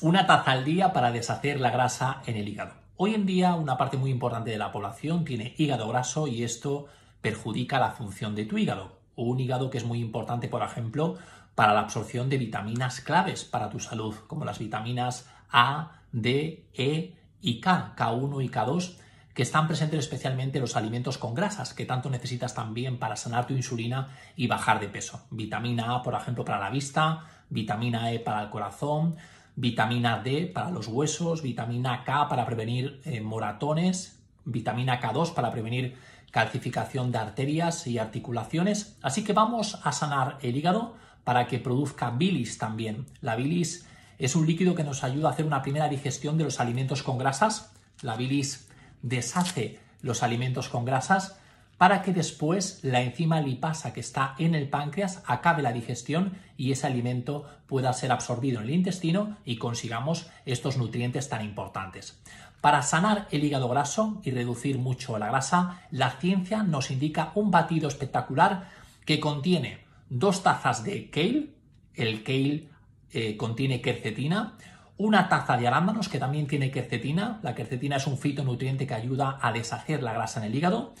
Una taza al día para deshacer la grasa en el hígado. Hoy en día una parte muy importante de la población tiene hígado graso y esto perjudica la función de tu hígado. Un hígado que es muy importante, por ejemplo, para la absorción de vitaminas claves para tu salud, como las vitaminas A, D, E y K, K1 y K2, que están presentes especialmente en los alimentos con grasas, que tanto necesitas también para sanar tu insulina y bajar de peso. Vitamina A, por ejemplo, para la vista, vitamina E para el corazón, vitamina D para los huesos, vitamina K para prevenir eh, moratones, vitamina K2 para prevenir calcificación de arterias y articulaciones. Así que vamos a sanar el hígado para que produzca bilis también. La bilis es un líquido que nos ayuda a hacer una primera digestión de los alimentos con grasas. La bilis deshace los alimentos con grasas para que después la enzima lipasa que está en el páncreas acabe la digestión y ese alimento pueda ser absorbido en el intestino y consigamos estos nutrientes tan importantes. Para sanar el hígado graso y reducir mucho la grasa, la ciencia nos indica un batido espectacular que contiene dos tazas de kale, el kale eh, contiene quercetina, una taza de arándanos que también tiene quercetina, la quercetina es un fitonutriente que ayuda a deshacer la grasa en el hígado,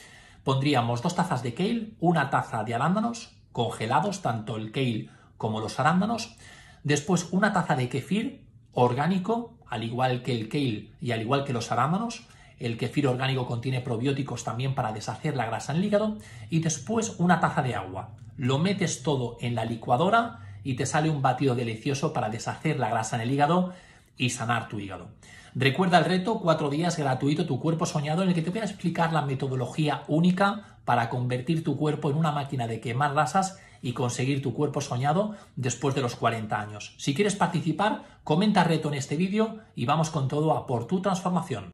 pondríamos dos tazas de kale, una taza de arándanos congelados, tanto el kale como los arándanos, después una taza de kefir orgánico, al igual que el kale y al igual que los arándanos, el kefir orgánico contiene probióticos también para deshacer la grasa en el hígado y después una taza de agua. Lo metes todo en la licuadora y te sale un batido delicioso para deshacer la grasa en el hígado y sanar tu hígado. Recuerda el reto, cuatro días gratuito, tu cuerpo soñado, en el que te voy a explicar la metodología única para convertir tu cuerpo en una máquina de quemar grasas y conseguir tu cuerpo soñado después de los 40 años. Si quieres participar, comenta reto en este vídeo y vamos con todo a por tu transformación.